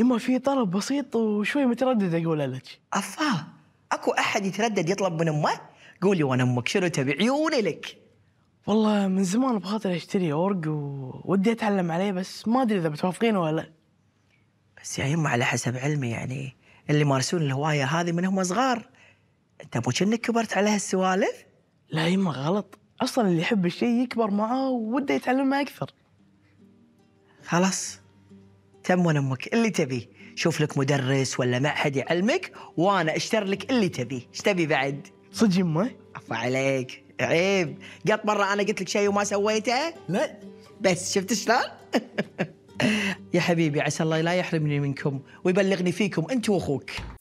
يما في طلب بسيط وشوي متردد اقول لك افا اكو احد يتردد يطلب من امه قولي وانا امك شنو تبي عيوني لك والله من زمان بخاطري اشتري اورج وودي اتعلم عليه بس ما ادري اذا بتوافقين ولا لا بس يا يما على حسب علمي يعني اللي يمارسون الهوايه هذه من هم صغار انت مو كأنك كبرت على هالسوالف؟ لا يما غلط اصلا اللي يحب الشيء يكبر معاه وده يتعلمه اكثر خلاص تمون امك اللي تبيه شوف لك مدرس ولا معهد يعلمك وانا اشتر لك اللي تبيه ايش تبي بعد صدق يمه عفا عليك عيب قط مره انا قلت لك شيء وما سويته لا بس شفت شلون يا حبيبي عسى الله لا يحرمني منكم ويبلغني فيكم انت واخوك